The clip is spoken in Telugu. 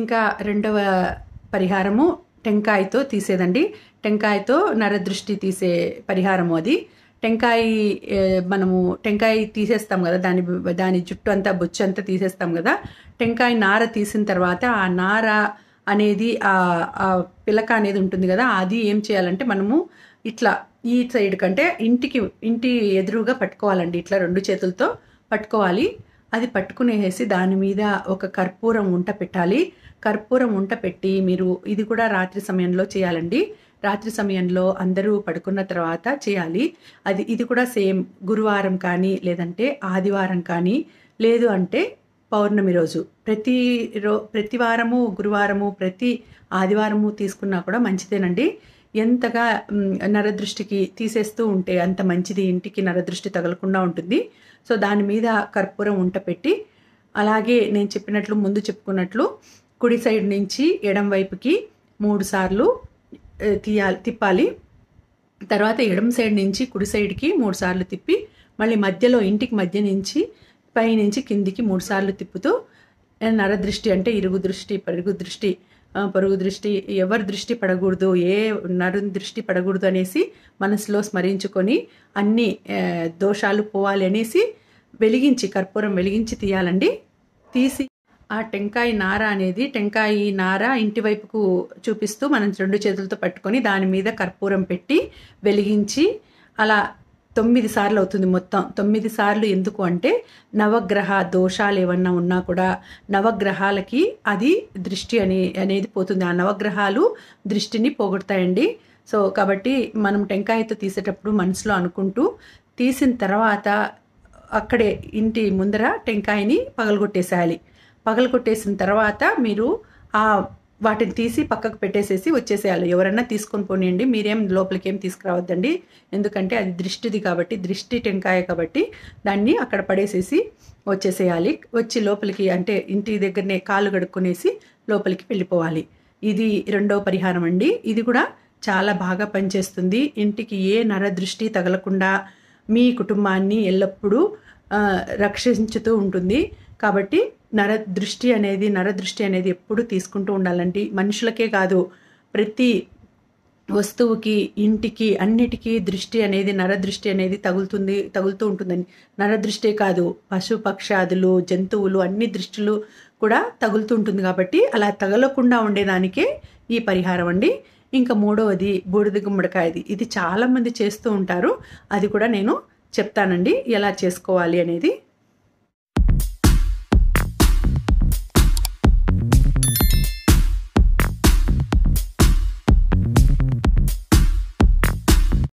ఇంకా రెండవ పరిహారము టెంకాయతో తీసేదండి టెంకాయతో నరదృష్టి తీసే పరిహారము అది టెంకాయ మనము టెంకాయ తీసేస్తాం కదా దాని దాని జుట్టు అంతా బొచ్చు అంతా తీసేస్తాం కదా టెంకాయ నార తీసిన తర్వాత ఆ నార అనేది ఆ పిలక అనేది ఉంటుంది కదా అది ఏం చేయాలంటే మనము ఇట్లా ఈ సైడ్ కంటే ఇంటికి ఇంటి ఎదురుగా పట్టుకోవాలండి ఇట్లా రెండు చేతులతో పట్టుకోవాలి అది పట్టుకునేసి దాని మీద ఒక కర్పూరం ఉంట పెట్టాలి కర్పూరం ఉంట పెట్టి మీరు ఇది కూడా రాత్రి సమయంలో చేయాలండి రాత్రి సమయంలో అందరూ పడుకున్న తర్వాత చేయాలి అది ఇది కూడా సేమ్ గురువారం కానీ లేదంటే ఆదివారం కానీ లేదు అంటే పౌర్ణమి రోజు ప్రతి రో ప్రతి వారము గురువారము ప్రతి ఆదివారము తీసుకున్నా కూడా మంచిదేనండి ఎంతగా నరదృష్టికి తీసేస్తూ ఉంటే అంత మంచిది ఇంటికి నరదృష్టి తగలకుండా ఉంటుంది సో దాని మీద కర్పూరం ఉంట పెట్టి అలాగే నేను చెప్పినట్లు ముందు చెప్పుకున్నట్లు కుడి సైడ్ నుంచి ఎడం వైపుకి మూడు సార్లు తీయాలి తిప్పాలి తర్వాత ఎడం సైడ్ నుంచి కుడి సైడ్కి మూడు సార్లు తిప్పి మళ్ళీ మధ్యలో ఇంటికి మధ్య నుంచి పై నుంచి కిందికి మూడు సార్లు తిప్పుతూ నరదృష్టి అంటే ఇరుగు దృష్టి పరుగు దృష్టి పరుగు దృష్టి ఎవరి దృష్టి పడకూడదు ఏ నరుని దృష్టి పడకూడదు అనేసి మనసులో స్మరించుకొని అన్ని దోషాలు పోవాలి అనేసి వెలిగించి కర్పూరం వెలిగించి తీయాలండి తీసి ఆ టెంకాయ నార అనేది టెంకాయ నార ఇంటివైపుకు చూపిస్తూ మనం రెండు చేతులతో పట్టుకొని దాని మీద కర్పూరం పెట్టి వెలిగించి అలా తొమ్మిది సార్లు అవుతుంది మొత్తం తొమ్మిది సార్లు ఎందుకు అంటే నవగ్రహ దోషాలు ఏమన్నా ఉన్నా కూడా నవగ్రహాలకి అది దృష్టి అనే అనేది పోతుంది ఆ నవగ్రహాలు దృష్టిని పోగొడతాయండి సో కాబట్టి మనం టెంకాయతో తీసేటప్పుడు మనసులో అనుకుంటూ తీసిన తర్వాత అక్కడే ఇంటి ముందర టెంకాయని పగలగొట్టేసేయాలి పగలగొట్టేసిన తర్వాత మీరు ఆ వాటిని తీసి పక్కకు పెట్టేసేసి వచ్చేసేయాలి ఎవరన్నా తీసుకొని పోనియండి మీరేం లోపలికి ఏం తీసుకురావద్దండి ఎందుకంటే అది దృష్టిది కాబట్టి దృష్టి టెంకాయ కాబట్టి దాన్ని అక్కడ పడేసేసి వచ్చేసేయాలి వచ్చి లోపలికి అంటే ఇంటి దగ్గరనే కాలు కడుక్కునేసి లోపలికి వెళ్ళిపోవాలి ఇది రెండో పరిహారం అండి ఇది కూడా చాలా బాగా పనిచేస్తుంది ఇంటికి ఏ నర దృష్టి తగలకుండా మీ కుటుంబాన్ని ఎల్లప్పుడూ రక్షించుతూ ఉంటుంది కాబట్టి నర దృష్టి అనేది నరదృష్టి అనేది ఎప్పుడు తీసుకుంటూ ఉండాలండి మనుషులకే కాదు ప్రతి వస్తువుకి ఇంటికి అన్నిటికీ దృష్టి అనేది నరదృష్టి అనేది తగులుతుంది తగులుతూ ఉంటుందని నరదృష్టే కాదు పశు పక్షాదులు జంతువులు అన్ని దృష్టిలు కూడా తగులుతూ ఉంటుంది కాబట్టి అలా తగలకుండా ఉండేదానికే ఈ పరిహారం అండి ఇంకా మూడవది బూడిద గుమ్మడికాయది ఇది చాలామంది చేస్తూ ఉంటారు అది కూడా నేను చెప్తానండి ఎలా చేసుకోవాలి అనేది